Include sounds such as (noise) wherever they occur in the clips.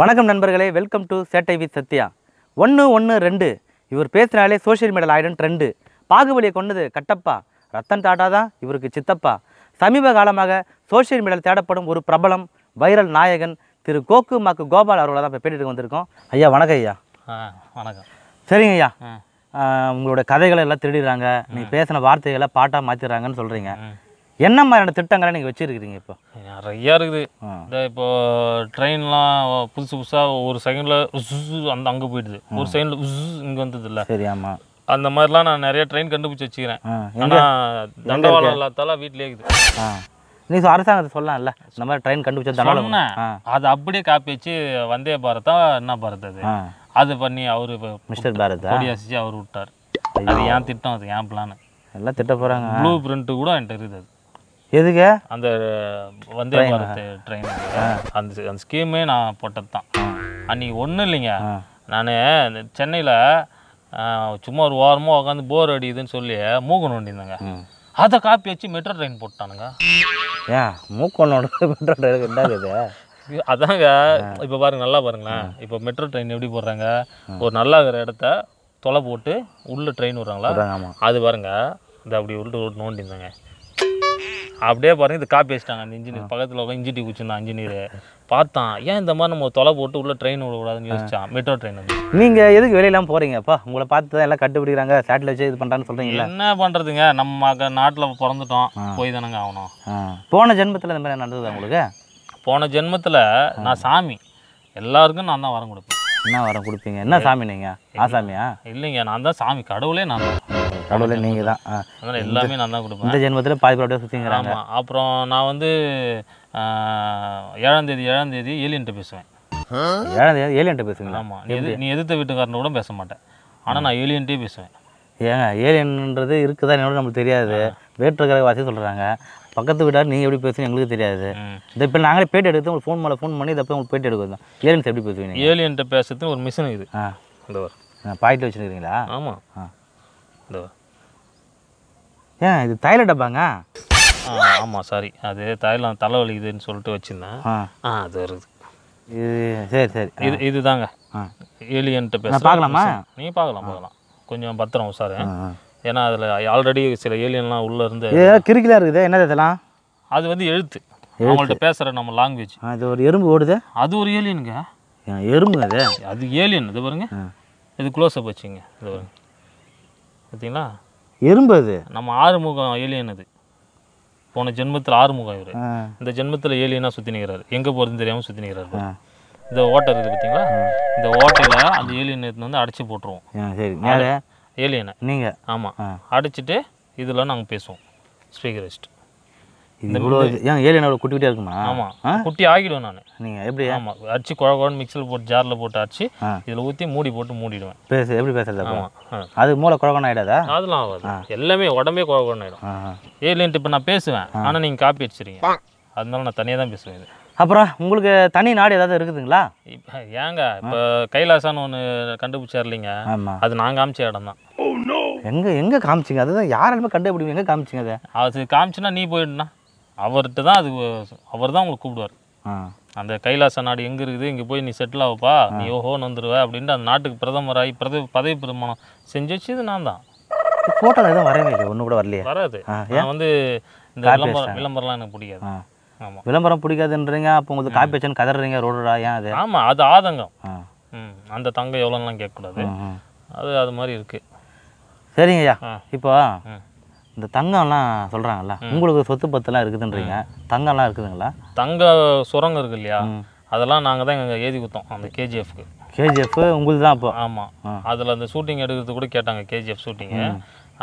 வணக்கம் நண்பர்களே welcome to Chettai with Sathya ஒன்று ஒன்று ரெண்டு இவர் பேசினாலே சோஷியல் மீடியாவில் ஆயிடும் ட்ரெண்டு பாகுபலியை கொண்டது கட்டப்பா ரத்தன் டாடா தான் இவருக்கு சித்தப்பா சமீப காலமாக சோஷியல் மீடியாவில் தேடப்படும் ஒரு பிரபலம் வைரல் நாயகன் திரு கோக்கு மாக்கு கோபால் அவர்களை தான் இப்போ பேட்டிட்டு வந்திருக்கோம் ஐயா வணக்கம் ஐயா வணக்கம் சரிங்க ஐயா உங்களோட கதைகளை எல்லாம் திருடிடுறாங்க நீ பேசின வார்த்தைகளை பாட்டாக மாற்றிடுறாங்கன்னு சொல்கிறீங்க என்ன மாதிரியான திட்டங்களை நீங்கள் வச்சுருக்கிறீங்க இப்போ நிறையா இருக்குது இந்த இப்போ ட்ரெயின்லாம் புதுசு புதுசாக ஒரு செகண்டில் அந்த அங்கே போயிடுது ஒரு செகண்டில் இங்கே வந்தது இல்லை சரி ஆமாம் அந்த மாதிரிலாம் நான் நிறைய ட்ரெயின் கண்டுபிடிச்சி வச்சுக்கிறேன் ஆனால் தண்டவாளம் இல்லாதால வீட்டிலே இருக்குது நீ அரசாங்கத்தை இல்லை இந்த மாதிரி ட்ரெயின் கண்டுபிடிச்சா தண்டவாளம் அதை அப்படியே காப்பி வச்சு வந்தே பாரதா என்ன பாரத் அது அது பண்ணி அவர் மிஸ்டர் பாரத் அசிச்சு அவர் விட்டார் அது ஏன் திட்டம் அது ஏன் பிளான் எல்லாம் திட்ட போகிறாங்க ப்ளூ பிரிண்ட்டு கூட என்கிட்ட இருக்குது அது எதுக்க அந்த வந்தே பாரத் ட்ரெயின் அந்த அந்த ஸ்கீமே நான் போட்டது தான் அன்றைக்கி ஒன்றும் இல்லைங்க நான் சென்னையில் சும்மா ஒரு வாரமாக உட்காந்து போர் அடிக்குதுன்னு சொல்லி மூக்கம் ஒண்டியிருந்தேங்க அதை காப்பி வச்சு மெட்ரோ ட்ரெயின் போட்டானுங்க ஏன் மூக்கனோட மெட்ரோ ட்ரெயின் என்னது அதாங்க இப்போ பாருங்க நல்லா பாருங்களேன் இப்போ மெட்ரோ ட்ரெயின் எப்படி போடுறாங்க ஒரு நல்லா இருக்கிற இடத்த தொலை போட்டு உள்ளே ட்ரெயின் விடுறாங்களா அது பாருங்க இந்த அப்படி உள்ள நோண்டிருந்தாங்க அப்படியே பாருங்க இது காப்பி வச்சிட்டாங்க அந்த இன்ஜினியர் பக்கத்தில் உட்காந்து டி குச்சிருந்தான் இன்ஜினியர் பார்த்தான் ஏன் இந்த மாதிரி நம்ம தொலை போட்டு உள்ள ட்ரெயின் விடக்கூடாதுன்னு யோசிச்சான் மெட்ரோ ட்ரெயின் நீங்க நீங்கள் எதுக்கு வெளியெல்லாம் போறீங்கப்பா உங்களை பார்த்து தான் எல்லாம் கட்டுப்பிடிக்கிறாங்க சாட்டில் வச்சு இது பண்ணுறான்னு சொல்றீங்க என்ன பண்ணுறதுங்க நம்ம நாட்டில் பிறந்துட்டோம் போய் தானங்க ஆகணும் போன ஜென்மத்தில் இந்த மாதிரி நடந்தது உங்களுக்கு போன ஜென்மத்தில் நான் சாமி எல்லாருக்கும் நான் தான் வரம் கொடுப்பேன் என்ன வரம் கொடுப்பீங்க என்ன சாமி நீங்கள் ஆசாமியா இல்லைங்க நான் தான் சாமி கடவுளே நான் தான் கடவுளே நீங்கள் தான் அதனால் எல்லாமே நான் தான் கொடுப்பேன் இந்த ஜென்மத்தில் பாதி அப்படியே சுற்றிங்கிறாங்க அப்புறம் நான் வந்து ஏழாம் தேதி ஏழாம் தேதி ஏலியன்ட்ட பேசுவேன் ஏழாம் தேதி ஏலியன்ட்ட பேசுவீங்களா ஆமாம் நீ எது நீ எதிர்த்த வீட்டுக்காரன் கூட பேச மாட்டேன் ஆனால் நான் ஏலியன்ட்டே பேசுவேன் ஏங்க ஏலியன்ன்றது இருக்குதா என்னோட நமக்கு தெரியாது வேற்று கிரக வாசி சொல்கிறாங்க பக்கத்து வீட்டார் நீங்கள் எப்படி பேசுவீங்க எங்களுக்கு தெரியாது இந்த இப்போ நாங்களே பேட்டி எடுத்து உங்களுக்கு ஃபோன் மேலே ஃபோன் பண்ணி இதை போய் உங்களுக்கு பேட்டி எடுக்கிறது தான் ஏலியன்ஸ் எப்படி பேசுவீங்க ஏலியன்ட்ட பேசுறதுக்கு ஒரு மிஷின் இது ஆ இந்த பாக்கெட்டில் வச்சுருக்கிறீங்களா ஆமாம் ஆ இதோ ஏன் இது தைல டப்பாங்க ஆமாம் சாரி அது தைலம் தலைவலி இதுன்னு சொல்லிட்டு வச்சுருந்தேன் ஆ அது வருது இது சரி சரி இது இதுதாங்க ஏலியன்ட்டு பேச பார்க்கலாமா நீ பார்க்கலாம் பார்க்கலாம் கொஞ்சம் பத்திரம் உஷாரு ஏன்னா அதில் ஆல்ரெடி சில ஏலியன்லாம் உள்ளே இருந்து கிறுக்கிலாக இருக்குது என்ன இதெல்லாம் அது வந்து எழுத்து அவங்கள்ட்ட பேசுகிற நம்ம லாங்குவேஜ் இது ஒரு எறும்பு ஓடுது அது ஒரு ஏலியனுங்க எறும்பு அது அது ஏலியன் இது பாருங்க இது க்ளோஸ் அப் வச்சுங்க இது பாருங்க பார்த்தீங்களா எறும்பு அது நம்ம ஆறுமுகம் ஏலியன் அது போன ஜென்மத்தில் ஆறுமுகம் இவர் இந்த ஜென்மத்தில் ஏலியனாக சுற்றி நிற்கிறாரு எங்கே போகிறதுன்னு தெரியாமல் சுற்றி நிற்கிறாரு இந்த ஓட்டை இருக்குது பார்த்தீங்களா இந்த ஓட்டையில் அந்த ஏலியன் வந்து அடைச்சி போட்டுருவோம் சரி ஏலியனை நீங்கள் ஆமாம் அடைச்சிட்டு இதெல்லாம் நாங்கள் பேசுவோம் ஸ்பீக்கர் வச்சுட்டு ஏன் குட்டி குட்டி ஆகிடுவேன் நான் எப்படி போட்டு போட்டு இதில் ஊற்றி மூடி போட்டு மூடிடுவேன் பேசு எப்படி பேசுறது அது மூளை அதெல்லாம் ஆகாது எல்லாமே உடம்பே இப்போ நான் பேசுவேன் காப்பி அதனால நான் தனியாக தான் பேசுவேன் அப்புறம் உங்களுக்கு தனி நாடு ஏதாவது இருக்குதுங்களா இப்போ ஏங்க இப்போ கைலாசான்னு ஒன்று கண்டுபிடிச்சார் இல்லைங்க அது நான் காமிச்ச இடம் தான் எங்கே காமிச்சிங்க அதுதான் யாராலுமே கண்டுபிடிப்பீங்க எங்கே காமிச்சிங்க அதை அது காமிச்சுன்னா நீ போயிடுண்ணா அவர்கிட்ட தான் அது அவர் தான் உங்களை கூப்பிடுவார் அந்த கைலாச நாடு எங்கே இருக்குது இங்கே போய் நீ செட்டில் ஆகப்பா நீ ஓஹோன்னு வந்துடுவ அப்படின்ட்டு அந்த நாட்டுக்கு பிரதமராகி பிரத பதவி பிரமாணம் செஞ்சு இது நான் தான் ஃபோட்டோ எதுவும் வரவே இல்லை ஒன்று கூட வரலையே வராது நான் வந்து இந்த விளம்பரம் விளம்பரம்லாம் எனக்கு பிடிக்காது ஆமாம் விளம்பரம் பிடிக்காதுன்றீங்க அப்போ உங்களுக்கு காப்பி வச்சுன்னு கதறீங்க ரோடுடா ஏன் அது ஆமாம் அது ஆதங்கம் அந்த தங்கம் எவ்வளோலாம் கேட்கக்கூடாது அது அது மாதிரி இருக்குது சரிங்கய்யா இப்போ இந்த தங்கம்லாம் சொல்கிறாங்கல்ல உங்களுக்கு சொத்து பத்துலாம் இருக்குதுன்றீங்க தங்கம்லாம் இருக்குதுங்களா தங்க சுரங்கம் இருக்கு இல்லையா அதெல்லாம் நாங்கள் தான் எங்கள் ஏதி கொடுத்தோம் அந்த கேஜிஎஃப்க்கு கேஜிஎஃப் உங்களுக்கு தான் இப்போ ஆமாம் அதில் அந்த ஷூட்டிங் எடுக்கிறது கூட கேட்டாங்க கேஜிஎஃப் ஷூட்டிங்கு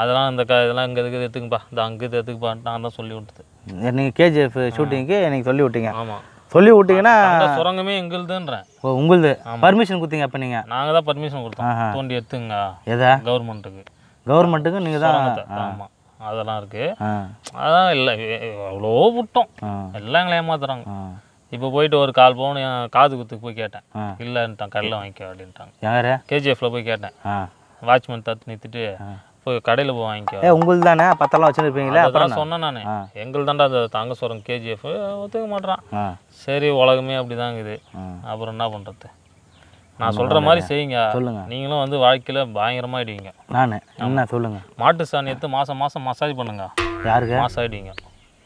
அதெல்லாம் இந்த க இதெல்லாம் இங்கே இதுக்கு எடுத்துக்குப்பா இந்த அங்கே இது எடுத்துக்குப்பா நான் தான் சொல்லி விட்டது நீங்கள் கேஜிஎஃப் ஷூட்டிங்க்கு எனக்கு சொல்லி விட்டீங்க ஆமாம் சொல்லி விட்டீங்கன்னா சுரங்கமே எங்களுதுன்றேன் ஓ உங்களுது பர்மிஷன் கொடுத்தீங்க அப்போ நீங்கள் நாங்கள் தான் பர்மிஷன் கொடுத்தோம் தோண்டி எடுத்துங்க எதா கவர்மெண்ட்டுக்கு கவர்மெண்ட்டுக்கு நீங்கள் தான் ஆமாம் அதெல்லாம் இருக்கு அதான் இல்லை அவ்வளோ விட்டோம் எல்லாம் எங்களை ஏமாத்துறாங்க இப்போ போயிட்டு ஒரு கால் போன காது குத்துக்கு போய் கேட்டேன் இல்லைன்ட்டான் கடையில் வாங்கிக்க அப்படின்ட்டாங்க கேஜிஎஃப்ல போய் கேட்டேன் வாட்ச்மேன் தத்து நிறுத்திட்டு போய் கடையில் போய் வாங்கிக்க உங்களுக்கு தானே பத்தெல்லாம் வச்சுருப்பீங்களா அப்புறம் சொன்னேன் நான் எங்களுக்கு தாண்டா அந்த தங்கஸ்வரம் கேஜிஎஃப் ஒத்துக்க மாட்டேறான் சரி உலகமே அப்படிதான் இருக்குது அப்புறம் என்ன பண்ணுறது நான் சொல்கிற மாதிரி செய்யுங்க சொல்லுங்கள் நீங்களும் வந்து வாழ்க்கையில் பயங்கரமாக ஆயிடுவீங்க நான் என்ன சொல்லுங்கள் மாட்டு சாணி எடுத்து மாதம் மாதம் மசாஜ் பண்ணுங்க யாருக்கு மாதம் ஆகிடுவீங்க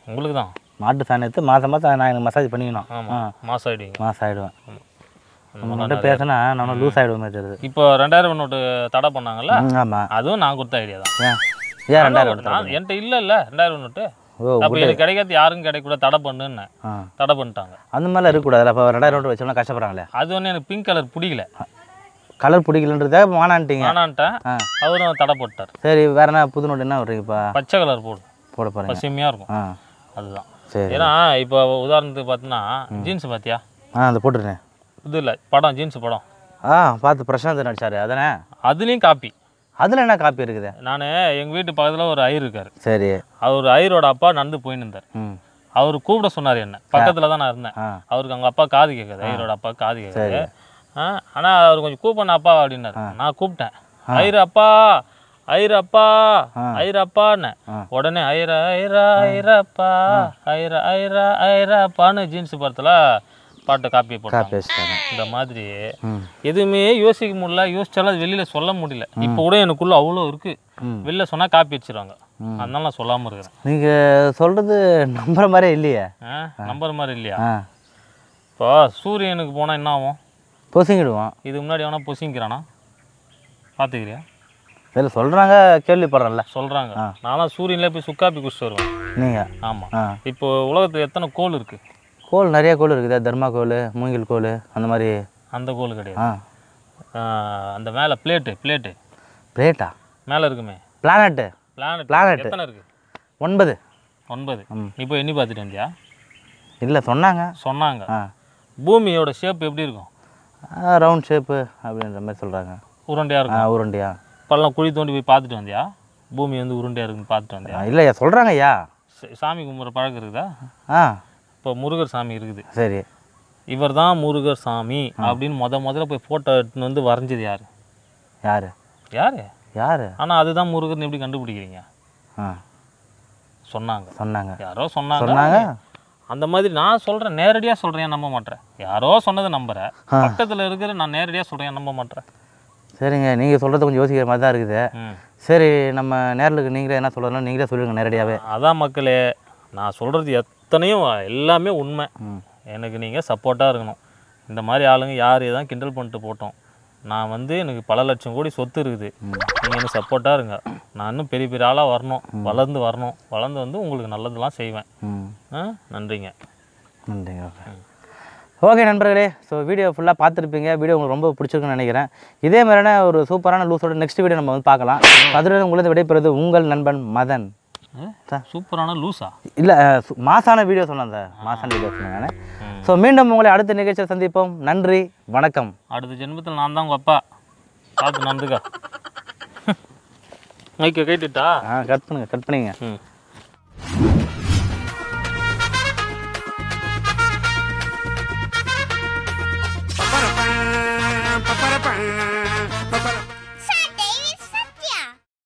உங்களுக்கு தான் மாட்டு சாணியத்து எடுத்து மாதம் மாதம் நான் எனக்கு மசாஜ் பண்ணிக்கணும் ஆமாம் மாதம் ஆகிடுவீங்க மாதம் ஆகிடுவேன் நம்மகிட்ட பேசினா நம்ம லூஸ் ஆகிடுவோமே தெரியுது இப்போ ரெண்டாயிரம் நோட்டு தடை பண்ணாங்கல்ல ஆமா அதுவும் நான் கொடுத்த ஐடியா தான் ஏன் ஏன் ரெண்டாயிரம் என்கிட்ட இல்லை இல்லை ரெண்டாயிரம் நோட்டு அப்போ இது கிடைக்காது யாரும் கிடைக்கூட தடை பண்ணுன்னு தடை பண்ணிட்டாங்க அந்த மாதிரிலாம் இருக்கக்கூடாது அப்போ ரெண்டாயிரம் ரூபாய் வச்சோம்னா கஷ்டப்படுறாங்களே அது ஒன்று பிங்க் கலர் பிடிக்கல கலர் பிடிக்கலன்றத வேணான்ட்டீங்க வேணான்ட்டேன் அவரும் தடை போட்டார் சரி வேற என்ன புது நோட்டு என்ன விட்றீங்கப்பா பச்சை கலர் போடு போட போகிறேன் இருக்கும் அதுதான் சரி ஏன்னா இப்போ உதாரணத்துக்கு பார்த்தீங்கன்னா ஜீன்ஸ் பார்த்தியா ஆ அந்த போட்டுருந்தேன் இது இல்லை படம் ஜீன்ஸ் படம் ஆ பார்த்து பிரசாந்த் நடிச்சார் அதானே அதுலேயும் காப்பி அதில் என்ன காப்பி இருக்குது நான் எங்கள் வீட்டு பக்கத்தில் ஒரு ஐயர் இருக்கார் சரி அவர் ஐயரோட அப்பா நடந்து போயின்னு இருந்தார் அவர் கூப்பிட சொன்னார் என்ன பக்கத்தில் தான் நான் இருந்தேன் அவருக்கு அவங்க அப்பா காது கேட்குது ஐயரோட அப்பா காது கேட்குது ஆனால் அவர் கொஞ்சம் கூப்பிட அப்பா அப்படின்னாரு நான் கூப்பிட்டேன் ஐயர் அப்பா ஐரப்பா ஐரப்பான்னு உடனே ஐயரா ஐரா ஐரப்பா ஐரா ஐரா ஐரப்பான்னு ஜீன்ஸ் படத்தில் பாட்டை காப்பி போட்டு இந்த மாதிரி எதுவுமே யோசிக்க முடியல யோசிச்சாலும் அது வெளியில் சொல்ல முடியல இப்போ கூட எனக்குள்ளே அவ்வளோ இருக்குது வெளில சொன்னால் காப்பி வச்சிருவாங்க அதனால நான் சொல்லாமல் இருக்கிறேன் நீங்கள் சொல்கிறது நம்புற மாதிரி இல்லையா நம்புற மாதிரி இல்லையா இப்போ சூரியனுக்கு போனால் என்ன ஆகும் பொசிங்கிடுவான் இதுக்கு முன்னாடி எவனா பொசிங்கிறானா பார்த்துக்கிறியா இல்லை சொல்கிறாங்க கேள்விப்படுறேன்ல சொல்கிறாங்க நானும் சூரியனில் போய் சுக்காப்பி குடிச்சிட்டு வருவேன் நீங்கள் ஆமாம் இப்போ உலகத்தில் எத்தனை கோல் இருக்குது கோல் நிறைய கோல் இருக்குதா தர்மா கோல் மூங்கில் கோல் அந்த மாதிரி அந்த கோல் கிடையாது அந்த மேலே பிளேட்டு பிளேட்டு பிளேட்டா மேலே இருக்குமே பிளானட்டு பிளானட் பிளானட் இருக்கு இருக்குது ஒன்பது ஒன்பது இப்போ எண்ணி பார்த்துட்டு வந்தியா இல்லை சொன்னாங்க சொன்னாங்க பூமியோட ஷேப் எப்படி இருக்கும் ரவுண்ட் ஷேப்பு அப்படின்ற மாதிரி சொல்கிறாங்க உருண்டையாக இருக்கும் உருண்டையா இப்போல்லாம் குழி தோண்டி போய் பார்த்துட்டு வந்தியா பூமி வந்து உருண்டையாக இருக்குன்னு பார்த்துட்டு வந்தியா இல்லை சொல்கிறாங்க ஐயா சாமி கும்புற பழக்கம் இருக்குதா ஆ இப்போ முருகர் சாமி இருக்குது சரி இவர் தான் முருகர் சாமி அப்படின்னு முத முதல்ல போய் ஃபோட்டோ எடுத்துன்னு வந்து வரைஞ்சது யார் யார் யார் யார் ஆனால் அதுதான் முருகர்னு எப்படி கண்டுபிடிக்கிறீங்க சொன்னாங்க சொன்னாங்க யாரோ சொன்னாங்க அந்த மாதிரி நான் சொல்கிறேன் நேரடியாக சொல்கிறேன் நம்ப மாட்டேன் யாரோ சொன்னதை நம்புகிறேன் பக்கத்தில் இருக்கிற நான் நேரடியாக சொல்கிறேன் நம்ப மாட்டேன் சரிங்க நீங்கள் சொல்கிறது கொஞ்சம் யோசிக்கிற மாதிரி தான் இருக்குது சரி நம்ம நேரில் நீங்களே என்ன சொல்கிறோம் நீங்களே சொல்லுங்கள் நேரடியாகவே அதான் மக்களே நான் சொல்கிறது எத் அத்தனையும் எல்லாமே உண்மை எனக்கு நீங்கள் சப்போர்ட்டாக இருக்கணும் இந்த மாதிரி ஆளுங்க யார் எதான் கிண்டல் பண்ணிட்டு போட்டோம் நான் வந்து எனக்கு பல லட்சம் கோடி சொத்து இருக்குது நீங்கள் எனக்கு சப்போர்ட்டாக இருங்க நான் இன்னும் பெரிய பெரிய ஆளாக வரணும் வளர்ந்து வரணும் வளர்ந்து வந்து உங்களுக்கு நல்லதெல்லாம் செய்வேன் ஆ நன்றிங்க நன்றிங்க ஓகே நண்பர்களே ஸோ வீடியோ ஃபுல்லாக பார்த்துருப்பீங்க வீடியோ உங்களுக்கு ரொம்ப பிடிச்சிருக்குன்னு நினைக்கிறேன் இதே மாதிரியான ஒரு சூப்பரான லூஸோட நெக்ஸ்ட் வீடியோ நம்ம வந்து பார்க்கலாம் அதில் உங்களுக்கு விடைபெறுவது உங்கள் நண்பன் மதன் சூப்பரான லூஸா இல்லை மாசான வீடியோ சொன்னேன் சார் மாசான வீடியோ சொன்னேன் ஸோ மீண்டும் உங்களை அடுத்த நிகழ்ச்சியில் சந்திப்போம் நன்றி வணக்கம் அடுத்த ஜென்மத்தில் நான் தான் உங்கள் அப்பா பார்த்து நந்துக்கா (laughs) கேட்டுட்டா ஆ கட் பண்ணுங்க கட் பண்ணிங்க